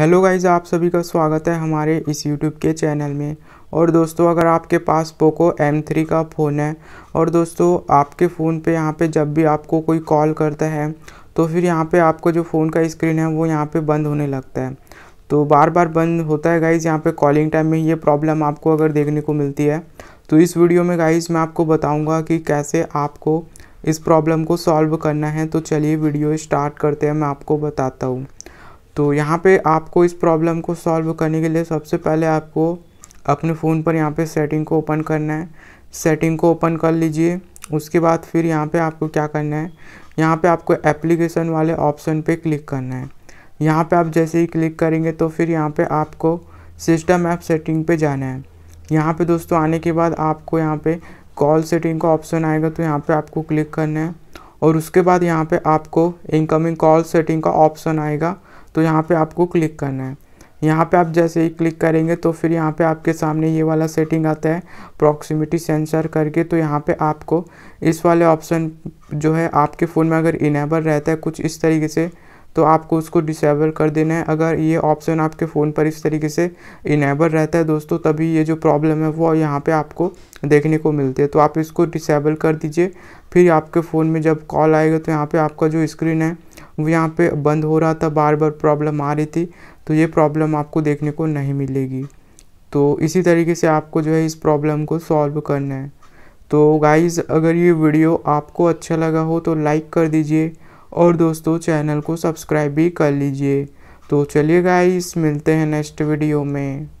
hello guys आप सभी का स्वागत है हमारे इस यूट्यूब के चैनल में और दोस्तों अगर आपके पास पोको M3 का फ़ोन है और दोस्तों आपके फ़ोन पे यहाँ पे जब भी आपको कोई कॉल करता है तो फिर यहाँ पे आपको जो फ़ोन का स्क्रीन है वो यहाँ पे बंद होने लगता है तो बार बार बंद होता है गाइज़ यहाँ पे कॉलिंग टाइम में ये प्रॉब्लम आपको अगर देखने को मिलती है तो इस वीडियो में गाइज़ मैं आपको बताऊँगा कि कैसे आपको इस प्रॉब्लम को सॉल्व करना है तो चलिए वीडियो स्टार्ट करते हैं मैं आपको बताता हूँ तो यहाँ पे आपको इस प्रॉब्लम को सॉल्व करने के लिए सबसे पहले आपको अपने फ़ोन पर यहाँ पे सेटिंग को ओपन करना है सेटिंग को ओपन कर लीजिए उसके बाद फिर यहाँ पे आपको क्या करना है यहाँ पे आपको एप्लीकेशन वाले ऑप्शन पे क्लिक करना है यहाँ पे आप जैसे ही क्लिक करेंगे तो फिर यहाँ पे आपको सिस्टम ऐप सेटिंग पे जाना है यहाँ पे दोस्तों आने के बाद आपको यहाँ पे कॉल सेटिंग का ऑप्शन आएगा तो यहाँ पे आपको क्लिक करना है और उसके बाद यहाँ पे आपको इनकमिंग कॉल सेटिंग का ऑप्शन आएगा तो यहाँ पे आपको क्लिक करना है यहाँ पे आप जैसे ही क्लिक करेंगे तो फिर यहाँ पे आपके सामने ये वाला सेटिंग आता है प्रॉक्सिमिटी सेंसर करके तो यहाँ पे आपको इस वाले ऑप्शन जो है आपके फ़ोन में अगर इनेबल रहता है कुछ इस तरीके से तो आपको उसको डिसेबल कर देना है अगर ये ऑप्शन आपके फ़ोन पर इस तरीके से इनेबल रहता है दोस्तों तभी ये जो प्रॉब्लम है वो यहाँ पे आपको देखने को मिलती है तो आप इसको डिसेबल कर दीजिए फिर आपके फ़ोन में जब कॉल आएगा तो यहाँ पे आपका जो स्क्रीन है यहाँ पे बंद हो रहा था बार बार प्रॉब्लम आ रही थी तो ये प्रॉब्लम आपको देखने को नहीं मिलेगी तो इसी तरीके से आपको जो है इस प्रॉब्लम को सॉल्व करना है तो गाइज़ अगर ये वीडियो आपको अच्छा लगा हो तो लाइक कर दीजिए और दोस्तों चैनल को सब्सक्राइब भी कर लीजिए तो चलिए गाइस मिलते हैं नेक्स्ट वीडियो में